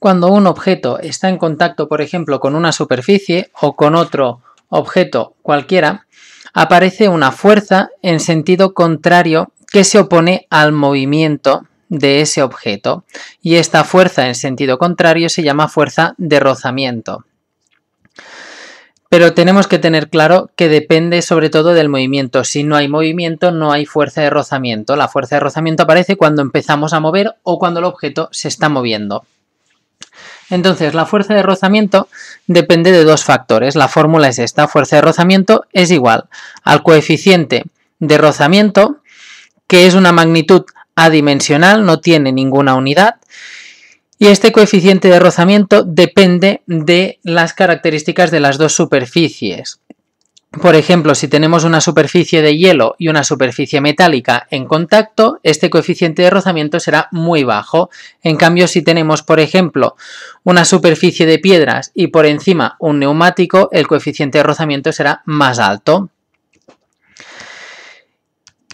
cuando un objeto está en contacto, por ejemplo, con una superficie o con otro objeto cualquiera, aparece una fuerza en sentido contrario que se opone al movimiento de ese objeto. Y esta fuerza en sentido contrario se llama fuerza de rozamiento. Pero tenemos que tener claro que depende sobre todo del movimiento. Si no hay movimiento, no hay fuerza de rozamiento. La fuerza de rozamiento aparece cuando empezamos a mover o cuando el objeto se está moviendo. Entonces, la fuerza de rozamiento depende de dos factores. La fórmula es esta, fuerza de rozamiento es igual al coeficiente de rozamiento, que es una magnitud adimensional, no tiene ninguna unidad, y este coeficiente de rozamiento depende de las características de las dos superficies. Por ejemplo, si tenemos una superficie de hielo y una superficie metálica en contacto, este coeficiente de rozamiento será muy bajo. En cambio, si tenemos, por ejemplo, una superficie de piedras y por encima un neumático, el coeficiente de rozamiento será más alto.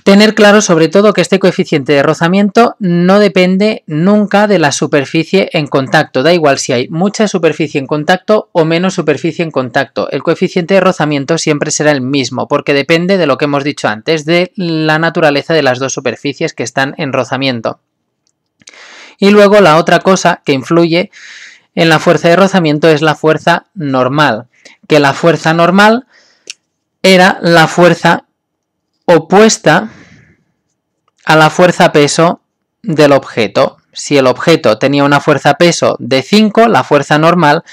Tener claro sobre todo que este coeficiente de rozamiento no depende nunca de la superficie en contacto, da igual si hay mucha superficie en contacto o menos superficie en contacto, el coeficiente de rozamiento siempre será el mismo porque depende de lo que hemos dicho antes, de la naturaleza de las dos superficies que están en rozamiento. Y luego la otra cosa que influye en la fuerza de rozamiento es la fuerza normal, que la fuerza normal era la fuerza opuesta a la fuerza peso del objeto. Si el objeto tenía una fuerza peso de 5, la fuerza normal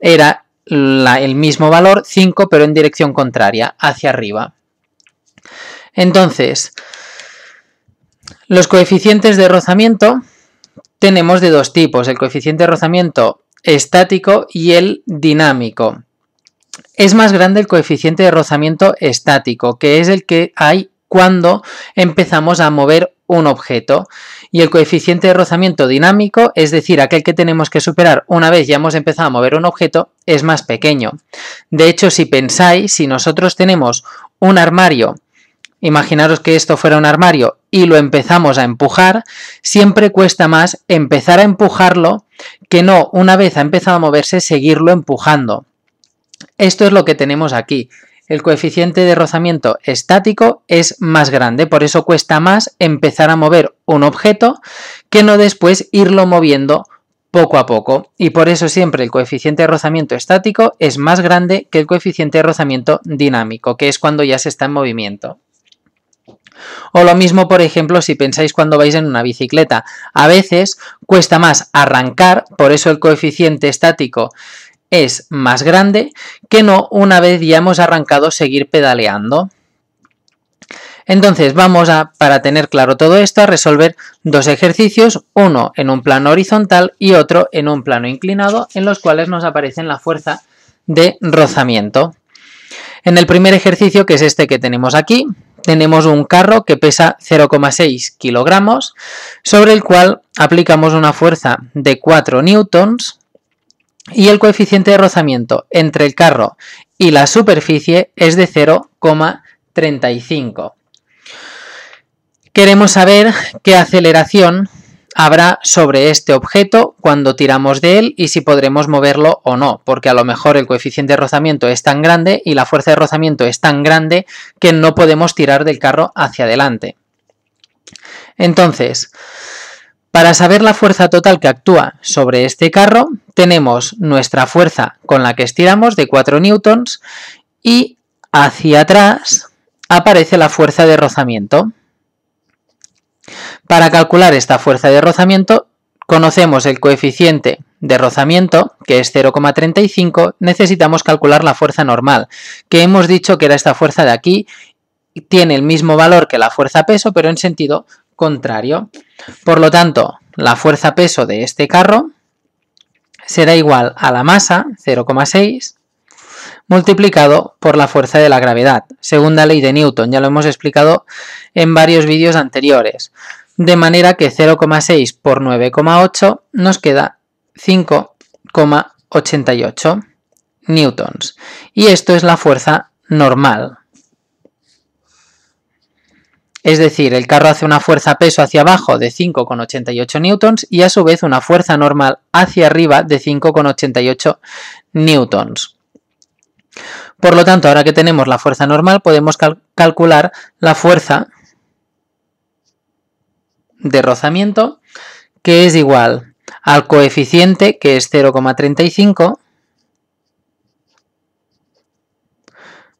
era el mismo valor, 5, pero en dirección contraria, hacia arriba. Entonces, los coeficientes de rozamiento tenemos de dos tipos, el coeficiente de rozamiento estático y el dinámico es más grande el coeficiente de rozamiento estático, que es el que hay cuando empezamos a mover un objeto. Y el coeficiente de rozamiento dinámico, es decir, aquel que tenemos que superar una vez ya hemos empezado a mover un objeto, es más pequeño. De hecho, si pensáis, si nosotros tenemos un armario, imaginaros que esto fuera un armario y lo empezamos a empujar, siempre cuesta más empezar a empujarlo que no, una vez ha empezado a moverse, seguirlo empujando. Esto es lo que tenemos aquí. El coeficiente de rozamiento estático es más grande, por eso cuesta más empezar a mover un objeto que no después irlo moviendo poco a poco y por eso siempre el coeficiente de rozamiento estático es más grande que el coeficiente de rozamiento dinámico, que es cuando ya se está en movimiento. O lo mismo, por ejemplo, si pensáis cuando vais en una bicicleta. A veces cuesta más arrancar, por eso el coeficiente estático es más grande que no una vez ya hemos arrancado seguir pedaleando. Entonces vamos a, para tener claro todo esto, a resolver dos ejercicios, uno en un plano horizontal y otro en un plano inclinado, en los cuales nos aparece la fuerza de rozamiento. En el primer ejercicio, que es este que tenemos aquí, tenemos un carro que pesa 0,6 kilogramos, sobre el cual aplicamos una fuerza de 4 newtons, y el coeficiente de rozamiento entre el carro y la superficie es de 0,35. Queremos saber qué aceleración habrá sobre este objeto cuando tiramos de él y si podremos moverlo o no, porque a lo mejor el coeficiente de rozamiento es tan grande y la fuerza de rozamiento es tan grande que no podemos tirar del carro hacia adelante. Entonces, para saber la fuerza total que actúa sobre este carro, tenemos nuestra fuerza con la que estiramos de 4 newtons y hacia atrás aparece la fuerza de rozamiento. Para calcular esta fuerza de rozamiento, conocemos el coeficiente de rozamiento, que es 0,35, necesitamos calcular la fuerza normal, que hemos dicho que era esta fuerza de aquí, tiene el mismo valor que la fuerza peso, pero en sentido contrario. Por lo tanto, la fuerza peso de este carro será igual a la masa, 0,6, multiplicado por la fuerza de la gravedad, segunda ley de Newton, ya lo hemos explicado en varios vídeos anteriores. De manera que 0,6 por 9,8 nos queda 5,88 newtons. Y esto es la fuerza normal. Es decir, el carro hace una fuerza peso hacia abajo de 5,88 newtons y a su vez una fuerza normal hacia arriba de 5,88 newtons. Por lo tanto, ahora que tenemos la fuerza normal, podemos calcular la fuerza de rozamiento, que es igual al coeficiente, que es 0,35,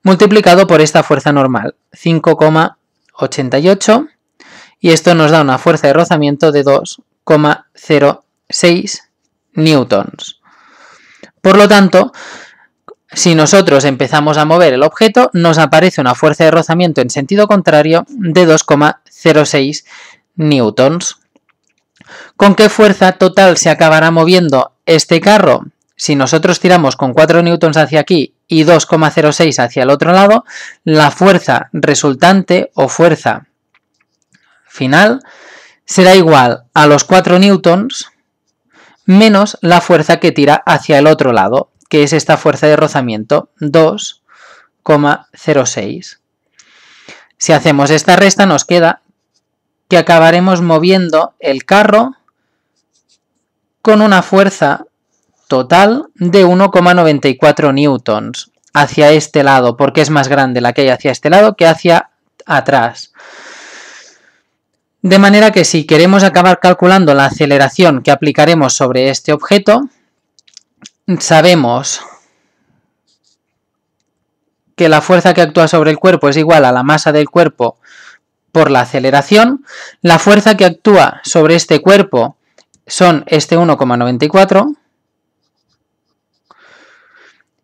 multiplicado por esta fuerza normal, 5, 88 y esto nos da una fuerza de rozamiento de 2,06 newtons. Por lo tanto, si nosotros empezamos a mover el objeto, nos aparece una fuerza de rozamiento en sentido contrario de 2,06 newtons. ¿Con qué fuerza total se acabará moviendo este carro? Si nosotros tiramos con 4 newtons hacia aquí y 2,06 hacia el otro lado, la fuerza resultante o fuerza final será igual a los 4 newtons menos la fuerza que tira hacia el otro lado, que es esta fuerza de rozamiento, 2,06. Si hacemos esta resta nos queda que acabaremos moviendo el carro con una fuerza total de 1,94 newtons hacia este lado, porque es más grande la que hay hacia este lado que hacia atrás. De manera que si queremos acabar calculando la aceleración que aplicaremos sobre este objeto, sabemos que la fuerza que actúa sobre el cuerpo es igual a la masa del cuerpo por la aceleración, la fuerza que actúa sobre este cuerpo son este 1,94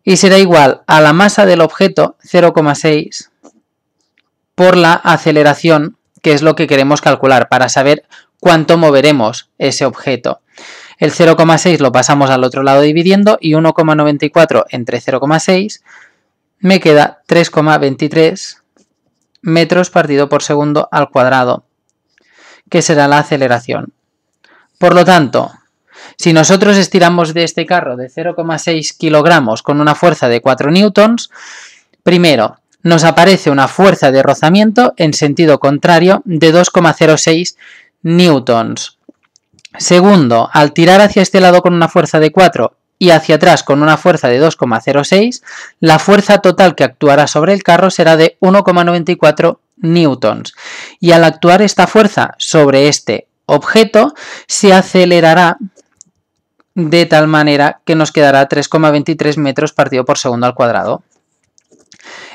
y será igual a la masa del objeto 0,6 por la aceleración, que es lo que queremos calcular para saber cuánto moveremos ese objeto. El 0,6 lo pasamos al otro lado dividiendo y 1,94 entre 0,6 me queda 3,23 metros partido por segundo al cuadrado, que será la aceleración. Por lo tanto, si nosotros estiramos de este carro de 0,6 kilogramos con una fuerza de 4 newtons, primero nos aparece una fuerza de rozamiento en sentido contrario de 2,06 newtons. Segundo, al tirar hacia este lado con una fuerza de 4 y hacia atrás con una fuerza de 2,06, la fuerza total que actuará sobre el carro será de 1,94 newtons. Y al actuar esta fuerza sobre este objeto, se acelerará de tal manera que nos quedará 3,23 metros partido por segundo al cuadrado.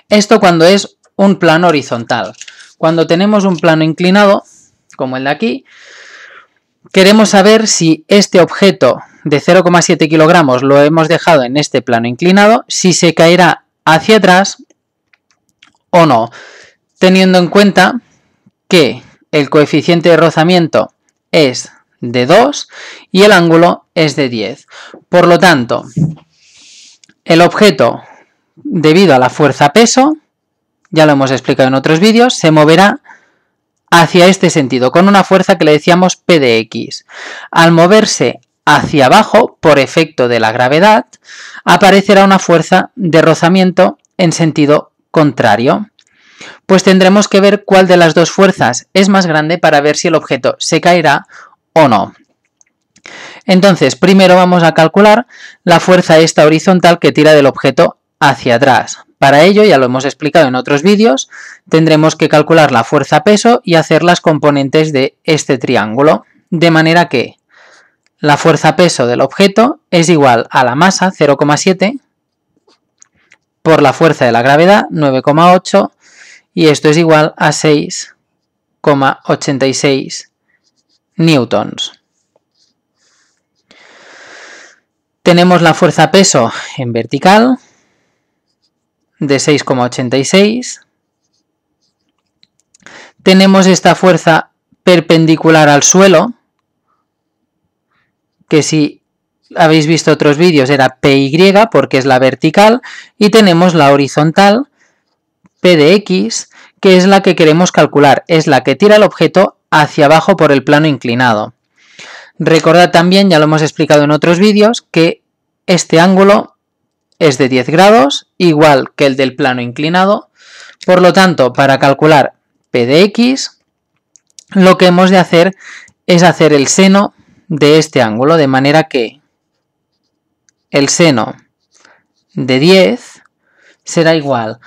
Esto cuando es un plano horizontal. Cuando tenemos un plano inclinado, como el de aquí, queremos saber si este objeto de 0,7 kilogramos lo hemos dejado en este plano inclinado, si se caerá hacia atrás o no, teniendo en cuenta que el coeficiente de rozamiento es de 2 y el ángulo es de 10. Por lo tanto, el objeto, debido a la fuerza peso, ya lo hemos explicado en otros vídeos, se moverá hacia este sentido, con una fuerza que le decíamos P de X. Al moverse hacia abajo, por efecto de la gravedad, aparecerá una fuerza de rozamiento en sentido contrario. Pues tendremos que ver cuál de las dos fuerzas es más grande para ver si el objeto se caerá o no. Entonces, primero vamos a calcular la fuerza esta horizontal que tira del objeto hacia atrás. Para ello, ya lo hemos explicado en otros vídeos, tendremos que calcular la fuerza peso y hacer las componentes de este triángulo, de manera que la fuerza peso del objeto es igual a la masa, 0,7, por la fuerza de la gravedad, 9,8, y esto es igual a 6,86 newtons. Tenemos la fuerza peso en vertical de 6,86. Tenemos esta fuerza perpendicular al suelo, que si habéis visto otros vídeos era PY porque es la vertical, y tenemos la horizontal, P de X, que es la que queremos calcular, es la que tira el objeto hacia abajo por el plano inclinado. Recordad también, ya lo hemos explicado en otros vídeos, que este ángulo es de 10 grados, igual que el del plano inclinado. Por lo tanto, para calcular P de X, lo que hemos de hacer es hacer el seno de este ángulo, de manera que el seno de 10 será igual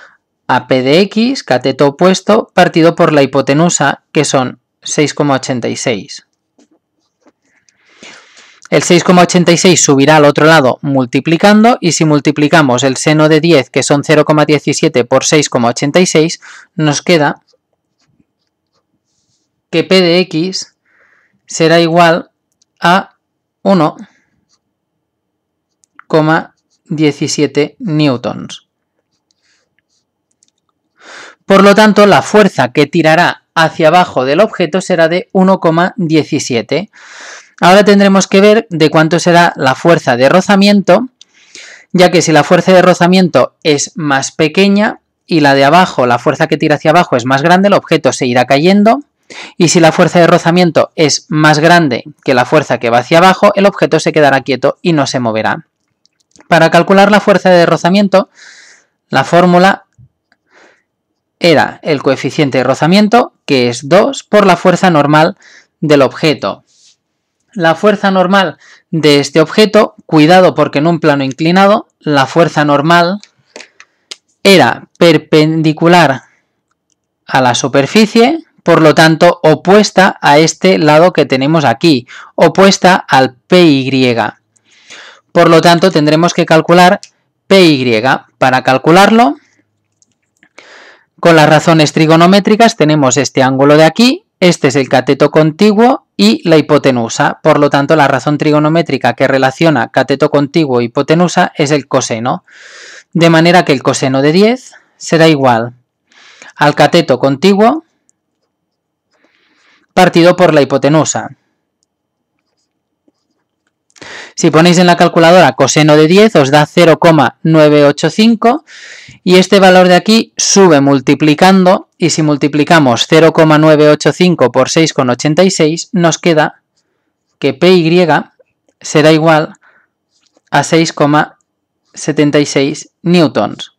a P de X, cateto opuesto, partido por la hipotenusa, que son 6,86. El 6,86 subirá al otro lado multiplicando y si multiplicamos el seno de 10, que son 0,17 por 6,86, nos queda que P de X será igual a 1,17 newtons. Por lo tanto, la fuerza que tirará hacia abajo del objeto será de 1,17. Ahora tendremos que ver de cuánto será la fuerza de rozamiento, ya que si la fuerza de rozamiento es más pequeña y la de abajo, la fuerza que tira hacia abajo es más grande, el objeto se irá cayendo. Y si la fuerza de rozamiento es más grande que la fuerza que va hacia abajo, el objeto se quedará quieto y no se moverá. Para calcular la fuerza de rozamiento, la fórmula era el coeficiente de rozamiento, que es 2, por la fuerza normal del objeto. La fuerza normal de este objeto, cuidado porque en un plano inclinado, la fuerza normal era perpendicular a la superficie, por lo tanto opuesta a este lado que tenemos aquí, opuesta al PY. Por lo tanto tendremos que calcular PY. Para calcularlo con las razones trigonométricas tenemos este ángulo de aquí, este es el cateto contiguo y la hipotenusa. Por lo tanto, la razón trigonométrica que relaciona cateto contiguo e hipotenusa es el coseno. De manera que el coseno de 10 será igual al cateto contiguo partido por la hipotenusa. Si ponéis en la calculadora coseno de 10 os da 0,985 y este valor de aquí sube multiplicando y si multiplicamos 0,985 por 6,86 nos queda que PY será igual a 6,76 newtons.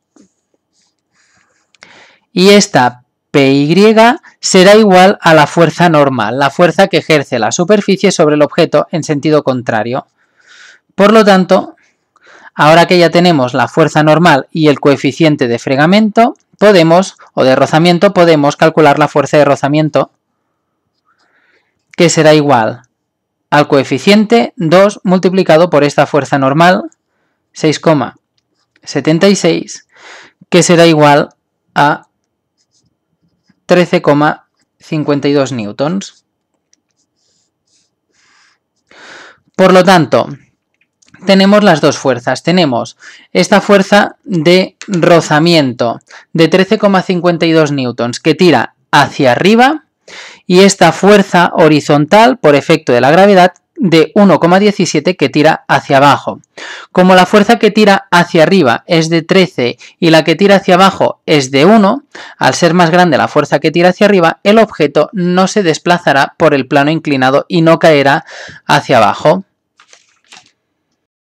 Y esta PY será igual a la fuerza normal, la fuerza que ejerce la superficie sobre el objeto en sentido contrario. Por lo tanto, ahora que ya tenemos la fuerza normal y el coeficiente de fregamento, podemos, o de rozamiento, podemos calcular la fuerza de rozamiento, que será igual al coeficiente 2 multiplicado por esta fuerza normal, 6,76, que será igual a 13,52 newtons. Por lo tanto, tenemos las dos fuerzas. Tenemos esta fuerza de rozamiento de 13,52 newtons que tira hacia arriba y esta fuerza horizontal por efecto de la gravedad de 1,17 que tira hacia abajo. Como la fuerza que tira hacia arriba es de 13 y la que tira hacia abajo es de 1, al ser más grande la fuerza que tira hacia arriba, el objeto no se desplazará por el plano inclinado y no caerá hacia abajo.